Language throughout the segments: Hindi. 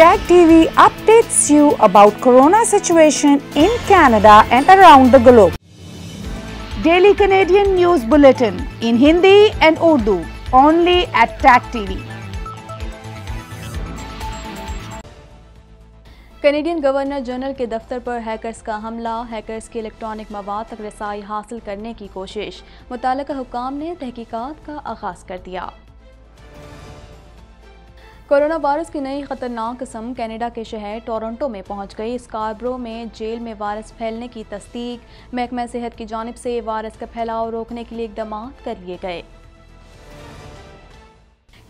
Tag TV updates you about corona situation in Canada and around the globe. Daily Canadian News Bulletin in Hindi and Urdu only at Tag TV. Canadian governor general के दफ्तर पर हैकर्स का हमला हैकर्स के इलेक्ट्रॉनिक मवाद तक रसाई हासिल करने की कोशिश मुतल हुकाम ने तहकीकात का आगाज़ कर दिया कोरोना वायरस की नई खतरनाक किस्म कनाडा के शहर टोरंटो में पहुंच गई स्कारब्रो में जेल में वायरस फैलने की तस्दीक महकमा सेहत की जानब से वायरस का फैलाव रोकने के लिए इकदाम कर लिए गए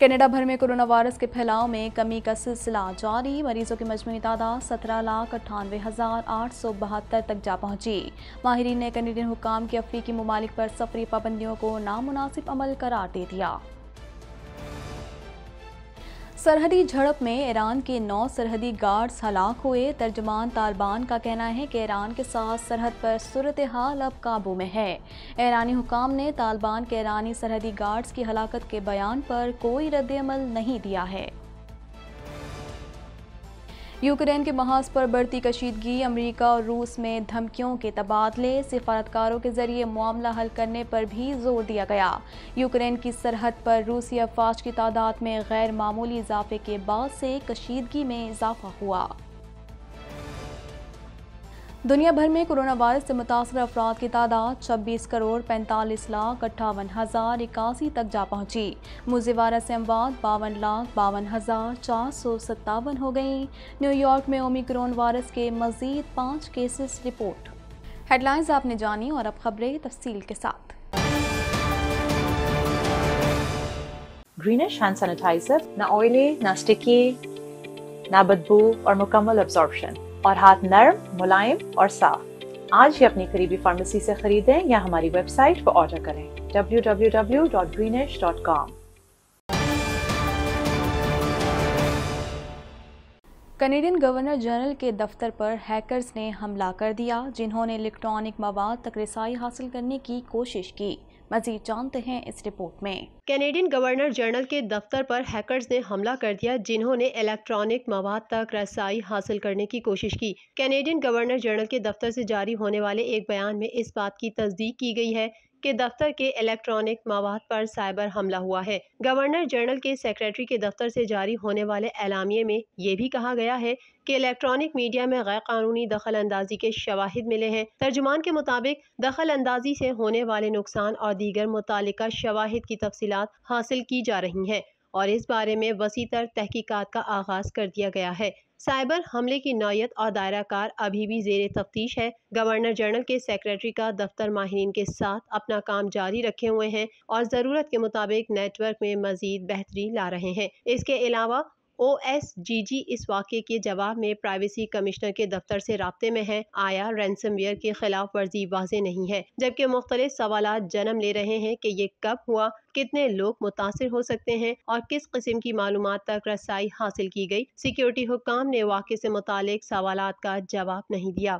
कनाडा भर में कोरोना वायरस के फैलाव में कमी का सिलसिला जारी मरीजों की मजमू तादाद सत्रह लाख अट्ठानवे हज़ार आठ सौ बहत्तर तक जा पहुंची माहरीन ने कनेडियन हुकाम की अफ्रीकी ममालिक पर सफरी पाबंदियों को नामनासिब अमल करार दे दिया सरहदी झड़प में ईरान के नौ सरहदी गार्ड्स हलाक हुए तर्जमान तालिबान का कहना है कि ईरान के साथ सरहद पर सूरत हाल अब काबू में है ईरानी हुकाम ने तालिबान के ईरानी सरहदी गार्ड्स की हलाकत के बयान पर कोई रद्दमल नहीं दिया है यूक्रेन के महाज पर बढ़ती कशीदगी अमरीका और रूस में धमकियों के तबादले सिफारतकारों के जरिए मामला हल करने पर भी जोर दिया गया यूक्रेन की सरहद पर रूसी अफवाज की तादाद में गैर मामूली इजाफे के बाद से कशीदगी में इजाफा हुआ दुनिया भर में कोरोना वायरस से मुतासर अफराद की तादाद छब्बीस करोड़ पैंतालीस लाख अट्ठावन हज़ार इक्यासी तक जा पहुंची मुजेवारा से अमवाद बावन लाख बावन हज़ार चार सौ सत्तावन हो गई न्यूयॉर्क में ओमिक्रोन वायरस के मजीद पाँच केसेस रिपोर्ट हेडलाइंस आपने जानी और अब खबरें तफसील के साथ ग्रीनिश हैंड सैनिटाइजर ना ऑयली ना स्टिकी ना बदबू और मुकम्मल अब्जॉर्बशन और हाथ नरम मुलायम और साफ आज ही अपनी करीबी फार्मेसी से खरीदें या हमारी वेबसाइट पर ऑर्डर करें www.greenish.com कनेडियन गवर्नर जनरल के दफ्तर पर हैकर्स ने हमला कर दिया जिन्होंने इलेक्ट्रॉनिक मवाद तक रसाई हासिल करने की कोशिश की मजीद जानते हैं इस रिपोर्ट में कैनेडियन गवर्नर जनरल के दफ्तर पर हैकर्स ने हमला कर दिया जिन्होंने इलेक्ट्रॉनिक मवाद तक रसाई हासिल करने की कोशिश की कैनेडियन गवर्नर जनरल के दफ्तर से जारी होने वाले एक बयान में इस बात की तस्दीक की गई है के दफ्तर के इलेक्ट्रॉनिक मवाद पर साइबर हमला हुआ है गवर्नर जनरल के सेक्रेटरी के दफ्तर से जारी होने वाले एलामिये में ये भी कहा गया है कि इलेक्ट्रॉनिक मीडिया में गैर कानूनी दखल अंदाजी के शवाहिद मिले हैं तर्जुमान के मुताबिक दखल अंदाजी से होने वाले नुकसान और दीगर मुतल शवाहिद की तफसीत हासिल की जा रही है और इस बारे में वसी तर तहकीकत का आगाज़ कर दिया गया है साइबर हमले की नौयत और दायरा कार अभी भी जेर तफ्तीश है गवर्नर जनरल के सेक्रेटरी का दफ्तर माहरीन के साथ अपना काम जारी रखे हुए हैं और ज़रूरत के मुताबिक नेटवर्क में मजीद बेहतरी ला रहे हैं इसके अलावा ओएसजीजी इस वाक्य के जवाब में प्राइवेसी कमिश्नर के दफ्तर से रबते में है आया वेयर के खिलाफ वर्जी वाजे नहीं है जबकि मुख्तलि सवाल जन्म ले रहे हैं कि ये कब हुआ कितने लोग मुतासर हो सकते हैं और किस किस्म की मालूम तक रसाई हासिल की गई सिक्योरिटी हुकाम ने वाक़े से मुतल सवाल का जवाब नहीं दिया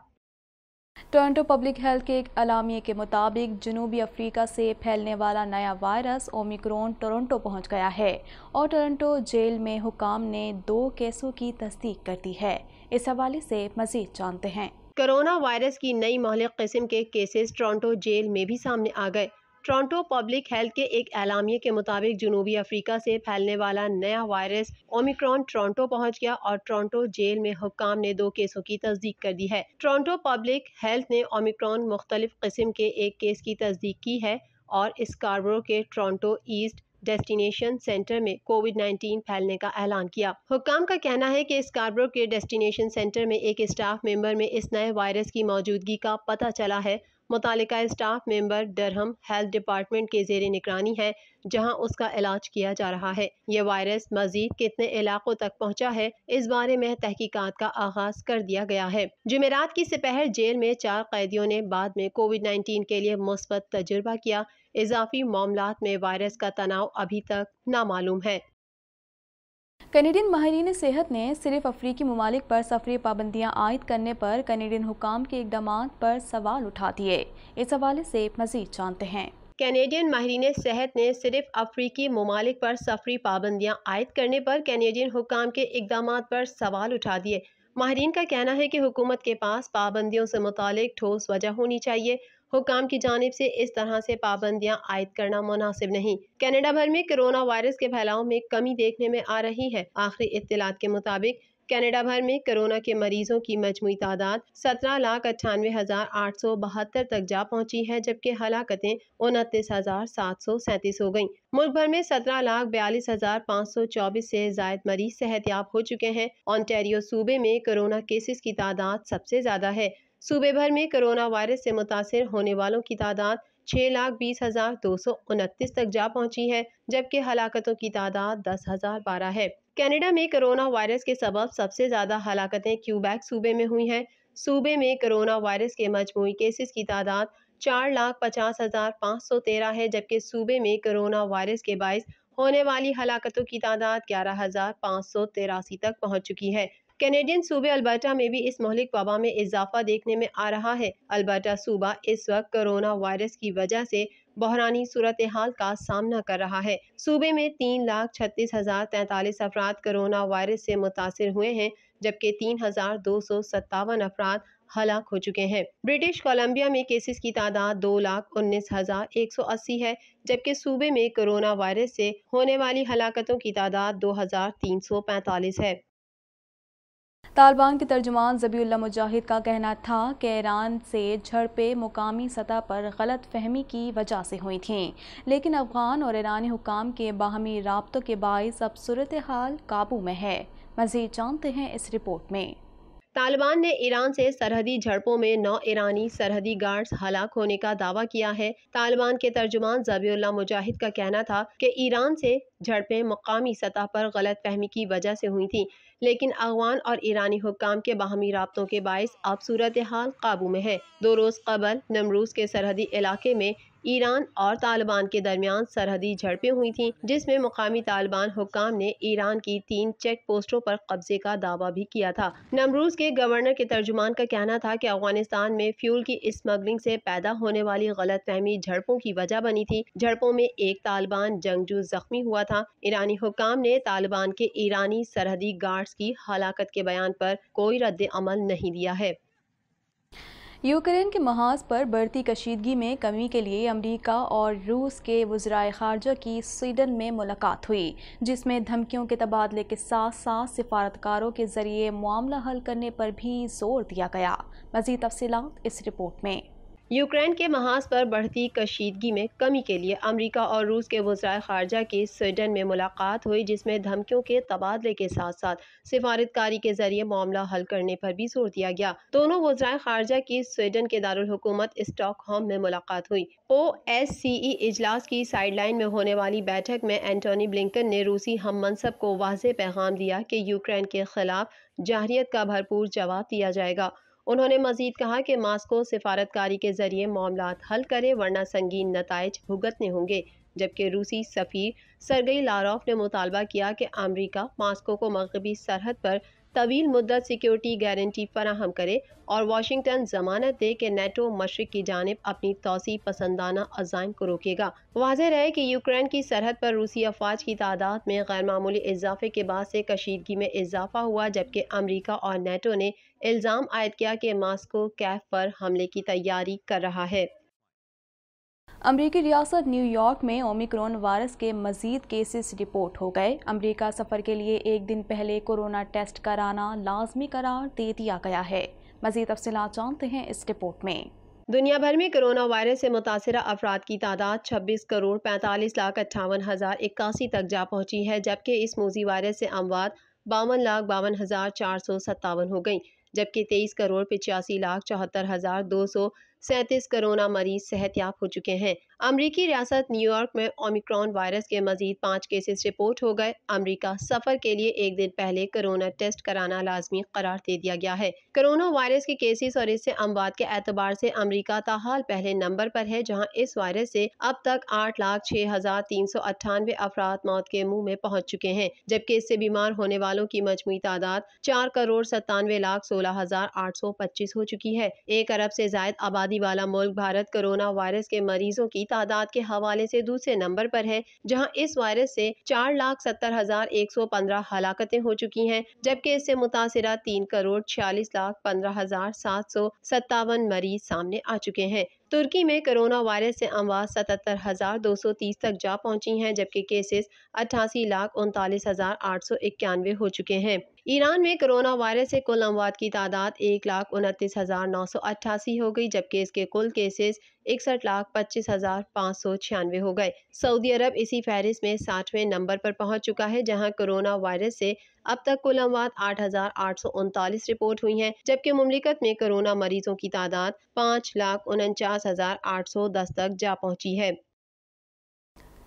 टोरंटो पब्लिक हेल्थ के एक अलामिए के मुताबिक जनूबी अफ्रीका से फैलने वाला नया वायरस ओमिक्रोन टोरंटो पहुंच गया है और टोरंटो जेल में हुकाम ने दो केसों की तस्दीक कर दी है इस हवाले से मजीद जानते हैं कोरोना वायरस की नई मोहलिक किस्म के केसेस टोरंटो जेल में भी सामने आ गए टोरंटो पब्लिक हेल्थ के एक एलामिए के मुताबिक जनूबी अफ्रीका से फैलने वाला नया वायरस ओमिक्रॉन टोरंटो पहुंच गया और टोरंटो जेल में हुक्काम ने दो केसों की तस्दीक कर दी है टोरंटो पब्लिक हेल्थ ने ओमिक्रॉन मुख्तलिफ किस्म के एक केस की तस्दीक की है और स्कारबरो के टोरंटो ईस्ट डेस्टिनेशन सेंटर में कोविड 19 फैलने का ऐलान किया हुक्म का कहना है कि स्कारबरो के डेस्टिनेशन सेंटर में एक स्टाफ मेंबर में इस नए वायरस की मौजूदगी का पता चला है मुतल staff member Durham health department के जेर निगरानी है जहां उसका इलाज किया जा रहा है ये वायरस मजीद कितने इलाकों तक पहुंचा है इस बारे में तहकीकात का आगाज कर दिया गया है जुमेरात की सपहर जेल में चार कैदियों ने बाद में कोविड नाइन्टीन के लिए मुस्बत तजुर्बा किया इजाफी मामला में वायरस का तनाव अभी तक नामालूम है कनेडियन माहरीन सेहत ने सिर्फ अफ्रीकी ममालिक पर सफरी पाबंदियां आयद करने पर कनेडियन हुकाम के इकदाम पर सवाल उठा दिए इस हवाले से मजीद जानते हैं कैनेडियन माहरीन सेहत ने सिर्फ अफ्रीकी ममालिक पर सफरी पाबंदियां आयद करने पर कैनेडियन हुकाम के इकदाम पर सवाल उठा दिए माहरीन का कहना है कि हुकूमत के पास पाबंदियों से मुतल ठोस वजह होनी चाहिए हुकाम की जानब से इस तरह से पाबंदियां आयद करना मुनासिब नहीं कनाडा भर में कोरोना वायरस के फैलाव में कमी देखने में आ रही है आखिरी इतलात के मुताबिक कनाडा भर में कोरोना के मरीजों की मजमू तादाद सत्रह लाख अट्ठानवे हजार आठ सौ बहत्तर तक जा पहुंची है जबकि हलाकतें उनतीस हजार सात सौ सैंतीस हो गयी मुल्क भर में सत्रह लाख बयालीस हजार पाँच सौ चौबीस से जायद मरीज सेहतियाब हो चुके हैं ऑन्टेरियो सूबे में कोरोना केसेस की तादाद सबसे ज्यादा है सूबे भर में कोरोना वायरस से मुतासर होने वालों की तादाद छः लाख बीस हज़ार दो सौ उनतीस तक जा पहुंची है जबकि हलाकतों की तादाद दस हज़ार बारह है कनाडा में कोरोना वायरस के सबब सबसे ज़्यादा हलाकतें क्यूबैक सूबे में हुई हैं सूबे में कोरोना वायरस के मजमू केसेस की तादाद चार लाख पचास हज़ार पाँच सौ तेरह है जबकि सूबे में कोरोना वायरस के बायस होने वाली हलाकतों की तादाद ग्यारह हज़ार पाँच सौ तिरासी तक पहुँच चुकी है कैनेडियन सूबे अल्बर्टा में भी इस मोहलिक वबा में इजाफा देखने में आ रहा है अल्बर्टा सूबा इस वक्त कोरोना वायरस की वजह से बहरानी सूरत हाल का सामना कर रहा है सूबे में तीन लाख छत्तीस हजार तैंतालीस अफराद कोरोना वायरस से मुतासर हुए हैं जबकि तीन हजार दो सौ सत्तावन अफराद हलाक हो चुके हैं ब्रिटिश कोलंबिया में केसेस की तादाद दो लाख उन्नीस हजार एक सौ अस्सी है जबकि सूबे में कोरोना वायरस से होने वाली हलाकतों की तादाद दो हजार तीन सौ पैंतालीस है तालिबान के तर्जुमान जबील्ला मुजाहिद का कहना था कि ईरान से झड़पें मुकामी सतह पर गलत फहमी की वजह से हुई थीं लेकिन अफगान और ईरानी हुकाम के बाहमी रबतों के बायस अब सूरत हाल काबू में है मज़ीद जानते हैं इस रिपोर्ट में तालिबान ने ईरान से सरहदी झड़पों में नौ ईरानी सरहदी गार्ड्स हलाक होने का दावा किया है तालिबान के तर्जुमान जबीउल्ला मुजाहिद का कहना था कि ईरान से झड़पें मकामी सतह पर गलत फहमी की वजह से हुई थीं लेकिन अफगान और ईरानी हुकाम के बाहमी रबतों के बायस अब सूरत हाल काबू में है दो रोज़ कबल नमरूज के सरहदी इलाके में ईरान और तालिबान के दरमियान सरहदी झड़पें हुई थीं जिसमें मुकामी तालिबान हुकाम ने ईरान की तीन चेक पोस्टों पर कब्जे का दावा भी किया था नमरूज के गवर्नर के तर्जुमान का कहना था कि अफगानिस्तान में फ्यूल की स्मगलिंग से पैदा होने वाली गलतफहमी झड़पों की वजह बनी थी झड़पों में एक तालिबान जंगजू जख्मी हुआ था ईरानी हुकाम ने तालिबान के ईरानी सरहदी गार्ड्स की हलाकत के बयान पर कोई रद्द अमल नहीं दिया है यूक्रेन के महाज पर बढ़ती कशीदगी में कमी के लिए अमरीका और रूस के वज्राय खारजा की स्वीडन में मुलाकात हुई जिसमें धमकियों के तबादले के साथ साथ सिफारतकारों के जरिए मामला हल करने पर भी जोर दिया गया मजीद तफसीत इस रिपोर्ट में यूक्रेन के महाज पर बढ़ती कशीदगी में कमी के लिए अमेरिका और रूस के वजरा खारजा की स्वीडन में मुलाकात हुई जिसमें धमकियों के तबादले के साथ साथ सिफारतकारी के जरिए मामला हल करने पर भी जोर दिया गया दोनों वजरा खारजा की स्वीडन के दारकूमत स्टॉकहोम में मुलाकात हुई ओ एस सी ई इजलास की साइडलाइन में होने वाली बैठक में एंटोनी ब्लिंकन ने रूसी हम मनसब को वाज पैगाम दिया कि यूक्रेन के खिलाफ जाहरीत का भरपूर जवाब दिया जाएगा उन्होंने मजीद कहा कि मास्को सिफारतकारी के जरिए मामला हल करे वरना संगीन नतज भुगतने होंगे जबकि रूसी सफ़ीर सरगई लारोफ ने मुतालबा किया कि अमरीका मास्को को मगरबी सरहद पर तवील मुद्दत सिक्योरिटी गारंटी फराहम करे और वाशिंगटन जमानत दे के नेटो मशरक की जानब अपनी तोसी पसंदाना अजाइम को रोकेगा वाज रहे कि यूक्रेन की सरहद पर रूसी अफवाज की तादाद में गैर मामूली इजाफे के बाद से कशीदगी में इजाफा हुआ जबकि अमरीका और नेटो ने इल्ज़ाम आयद किया कि मास्को कैफ पर हमले की तैयारी कर रहा है अमरीकी रियासत न्यूयॉर्क में ओमिक्रॉन वायरस के मजीद केसेस रिपोर्ट हो गए अमरीका सफ़र के लिए एक दिन पहले कोरोना टेस्ट कराना लाजमी करार दे दिया गया है मजीद तफसी जानते हैं इस रिपोर्ट में दुनिया भर में कोरोना वायरस से मुतासर अफराद की तादाद 26 करोड़ 45 लाख अट्ठावन हज़ार इक्यासी तक जा पहुंची है जबकि इस मोजी वायरस से अमवात बावन लाख बावन हज़ार चार सौ सत्तावन हो गई जबकि तेईस करोड़ पिचासी लाख चौहत्तर हज़ार दो सौ सैंतीस कोरोना मरीज सेहत याब हो चुके हैं अमरीकी रियासत न्यूयॉर्क में ओमिक्रॉन वायरस के मजीद पाँच केसेस रिपोर्ट हो गए अमरीका सफर के लिए एक दिन पहले कोरोना टेस्ट कराना लाजमी करार दे दिया गया है कोरोना वायरस के केसेस और इससे अमवाद के एतबार से अमरीका ताहाल पहले नंबर पर है जहां इस वायरस से अब तक आठ लाख छह हजार तीन सौ अट्ठानवे अफराद मौत के मुंह में पहुंच चुके हैं जबकि इससे बीमार होने वालों की मजमू तादाद चार करोड़ सत्तानवे लाख सोलह हजार आठ सौ पच्चीस हो चुकी है एक अरब से जायद आबादी आबादी वाला मुल्क भारत कोरोना वायरस के मरीजों की तादाद के हवाले से दूसरे नंबर पर है जहां इस वायरस से चार लाख सत्तर हजार एक सौ पंद्रह हलाकतें हो चुकी हैं जबकि इससे मुतासरा तीन करोड़ छियालीस लाख पंद्रह हजार सात सौ सत्तावन मरीज सामने आ चुके हैं तुर्की में कोरोना वायरस से अमवात सतहत्तर हजार दो सौ तीस तक जा पहुंची हैं जबकि केसेस अट्ठासी लाख उनतालीस हजार आठ सौ इक्यानवे हो चुके हैं ईरान में कोरोना वायरस से कुल अमवात की तादाद एक लाख उनतीस हज़ार नौ सौ अट्ठासी हो गई जबकि इसके कुल केसेस इकसठ लाख पच्चीस हज़ार पाँच सौ छियानवे हो गए सऊदी अरब इसी फहरिस में साठवें नंबर पर पहुंच चुका है जहां कोरोना वायरस से अब तक कुल अमवात आठ हज़ार आठ सौ उनतालीस रिपोर्ट हुई हैं जबकि ममलिकत में कोरोना मरीजों की तादाद पाँच लाख उनचास हज़ार आठ सौ दस तक जा पहुँची है